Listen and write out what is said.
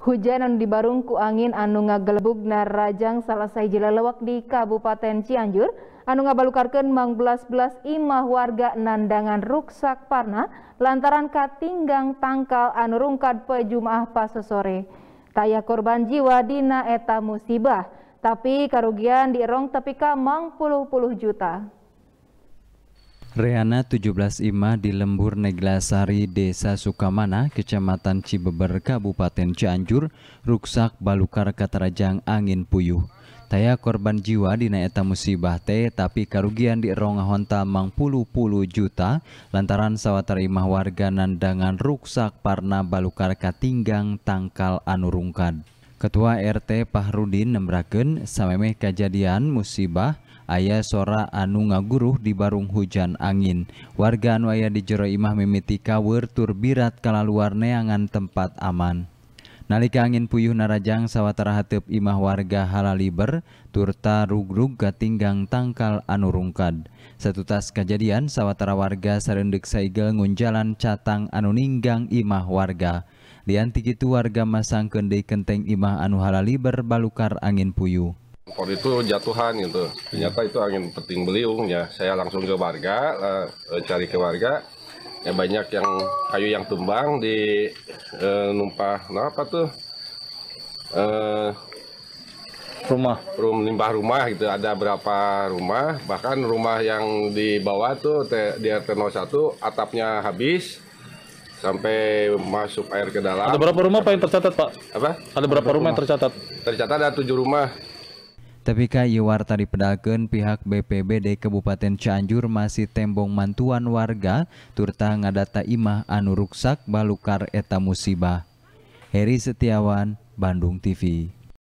Hujan anu dibarungku angin anu ngagelebugna selesai salasai lewat di Kabupaten Cianjur anu ngabalukarkeun mang belas belas imah warga nandangan ruksak parna lantaran katinggang tangkal anu rungkad pas sore Taya korban jiwa dina eta musibah, tapi kerugian di erong tepika mang puluh-puluh juta. Reana 17 Ima di Lembur Neglasari Desa Sukamana, Kecamatan Cibeber, Kabupaten Cianjur, ruksak balukar katarajang angin puyuh. Taya korban jiwa di naeta musibah teh tapi kerugian di ronga honta mang puluh-puluh juta lantaran terimah warga nandangan ruksak parna balukar katinggang tangkal anurungkan. Ketua RT Pahrudin nembraken samemeh kejadian musibah ayah sora anu ngaguruh di barung hujan angin warga anu ayah di jero imah mimiti kawur tur birat luar neangan tempat aman nalika angin puyuh narajang sawatara hatip imah warga halaliber turta rugrug katinggang tangkal anu rungkad satu tas kejadian sawatara warga sarendek saigel ngunjalan catang anu ninggang imah warga lianti itu warga masang kendai kenteng imah anu halaliber balukar angin puyuh Pohon itu jatuhan gitu. Ternyata itu angin peting beliung ya. Saya langsung ke warga, uh, cari ke warga. Ya banyak yang kayu yang tumbang di uh, numpah, nah apa tuh? Uh, rumah rum limbah rumah gitu ada berapa rumah bahkan rumah yang di bawah tuh te, di RT 01 atapnya habis sampai masuk air ke dalam ada berapa rumah pak yang tercatat pak apa ada berapa, berapa rumah, rumah yang tercatat tercatat ada tujuh rumah tapi Tepika tadi pedagang pihak BPBD Kabupaten Cianjur masih tembong mantuan warga turta ngadata imah anu ruksak balukar eta musibah. Heri Setiawan, Bandung TV.